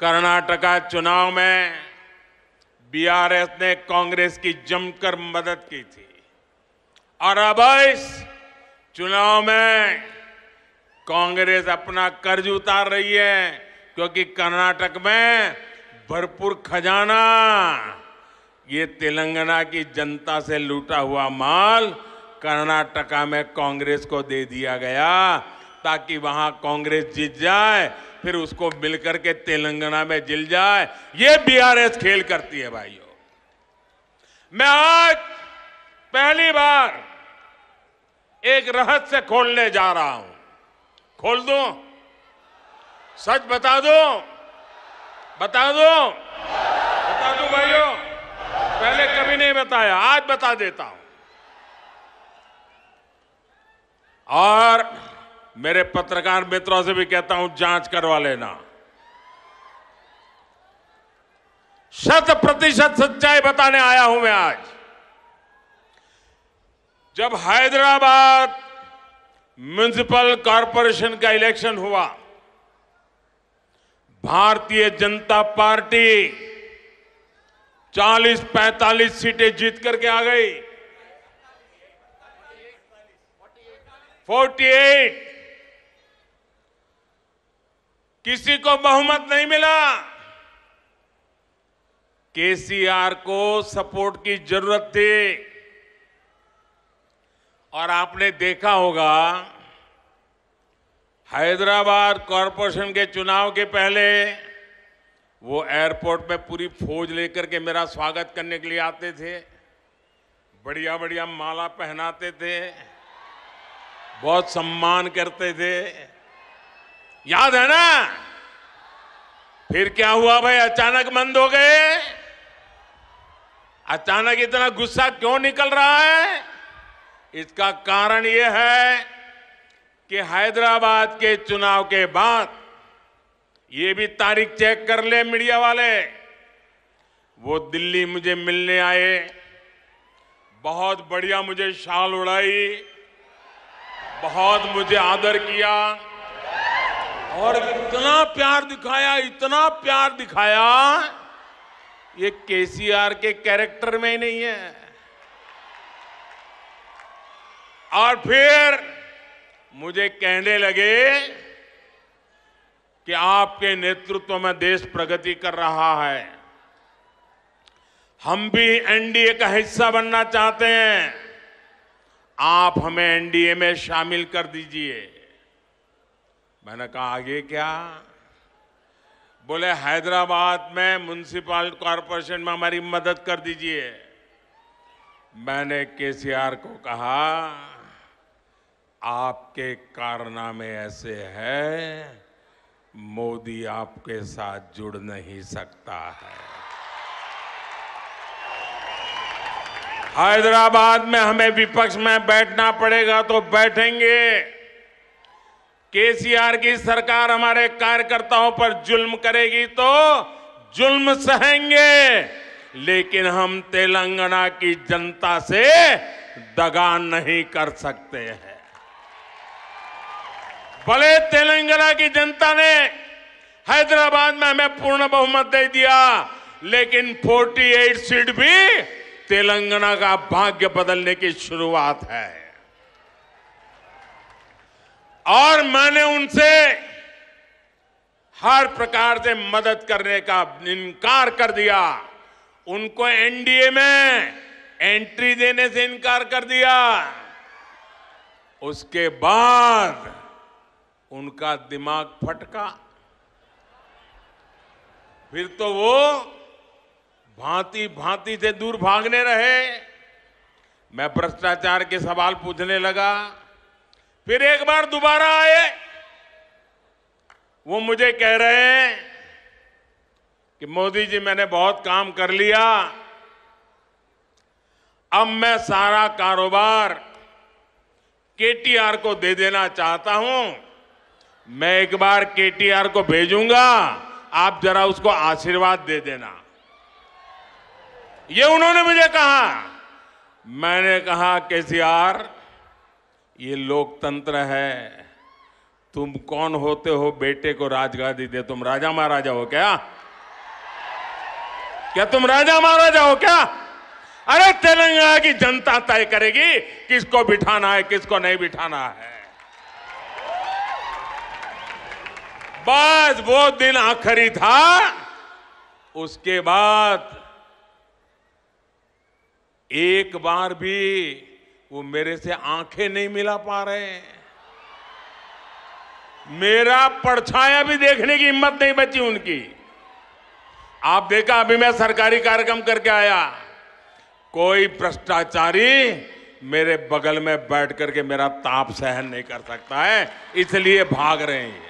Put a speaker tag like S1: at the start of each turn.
S1: कर्नाटका चुनाव में बीआरएस ने कांग्रेस की जमकर मदद की थी और अब इस चुनाव में कांग्रेस अपना कर्ज उतार रही है क्योंकि कर्नाटक में भरपूर खजाना ये तेलंगाना की जनता से लूटा हुआ माल कर्नाटका में कांग्रेस को दे दिया गया ताकि वहां कांग्रेस जीत जाए फिर उसको मिलकर के तेलंगाना में जिल जाए ये बीआरएस खेल करती है भाइयों मैं आज पहली बार एक रहस्य खोलने जा रहा हूं खोल दो सच बता दो बता दो बता दो भाइयों पहले कभी नहीं बताया आज बता देता हूं और मेरे पत्रकार मित्रों से भी कहता हूं जांच करवा लेना शत प्रतिशत सच्चाई बताने आया हूं मैं आज जब हैदराबाद म्युनिसिपल कॉरपोरेशन का इलेक्शन हुआ भारतीय जनता पार्टी 40-45 सीटें जीत करके आ गई 48 किसी को बहुमत नहीं मिला केसीआर को सपोर्ट की जरूरत थी और आपने देखा होगा हैदराबाद कॉरपोरेशन के चुनाव के पहले वो एयरपोर्ट में पूरी फौज लेकर के मेरा स्वागत करने के लिए आते थे बढ़िया बढ़िया माला पहनाते थे बहुत सम्मान करते थे याद है ना फिर क्या हुआ भाई अचानक मंद हो गए अचानक इतना गुस्सा क्यों निकल रहा है इसका कारण यह है कि हैदराबाद के चुनाव के बाद ये भी तारीख चेक कर ले मीडिया वाले वो दिल्ली मुझे मिलने आए बहुत बढ़िया मुझे शाल उड़ाई बहुत मुझे आदर किया और इतना प्यार दिखाया इतना प्यार दिखाया ये केसीआर के कैरेक्टर में ही नहीं है और फिर मुझे कहने लगे कि आपके नेतृत्व में देश प्रगति कर रहा है हम भी एनडीए का हिस्सा बनना चाहते हैं आप हमें एनडीए में शामिल कर दीजिए मैंने कहा आगे क्या बोले हैदराबाद में म्यूनसिपल कॉरपोरेशन में हमारी मदद कर दीजिए मैंने केसीआर को कहा आपके कारनामे ऐसे हैं मोदी आपके साथ जुड़ नहीं सकता है हैदराबाद में हमें विपक्ष में बैठना पड़ेगा तो बैठेंगे केसीआर की सरकार हमारे कार्यकर्ताओं पर जुल्म करेगी तो जुल्म सहेंगे लेकिन हम तेलंगाना की जनता से दगा नहीं कर सकते हैं भले तेलंगाना की जनता ने हैदराबाद में हमें पूर्ण बहुमत दे दिया लेकिन 48 सीट भी तेलंगाना का भाग्य बदलने की शुरुआत है और मैंने उनसे हर प्रकार से मदद करने का इनकार कर दिया उनको एनडीए में एंट्री देने से इनकार कर दिया उसके बाद उनका दिमाग फटका फिर तो वो भांति भांति से दूर भागने रहे मैं भ्रष्टाचार के सवाल पूछने लगा फिर एक बार दोबारा आए वो मुझे कह रहे हैं कि मोदी जी मैंने बहुत काम कर लिया अब मैं सारा कारोबार केटीआर को दे देना चाहता हूं मैं एक बार केटीआर को भेजूंगा आप जरा उसको आशीर्वाद दे देना ये उन्होंने मुझे कहा मैंने कहा केसीआर ये लोकतंत्र है तुम कौन होते हो बेटे को राजगादी दे तुम राजा महाराजा हो क्या क्या तुम राजा महाराजा हो क्या अरे तेलंगाना की जनता तय करेगी किसको बिठाना है किसको नहीं बिठाना है बस वो दिन आखिरी था उसके बाद एक बार भी वो मेरे से आंखें नहीं मिला पा रहे हैं मेरा परछाया भी देखने की हिम्मत नहीं बची उनकी आप देखा अभी मैं सरकारी कार्यक्रम करके आया कोई भ्रष्टाचारी मेरे बगल में बैठ करके मेरा ताप सहन नहीं कर सकता है इसलिए भाग रहे हैं